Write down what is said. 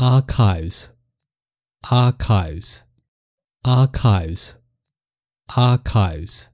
archives, archives, archives, archives.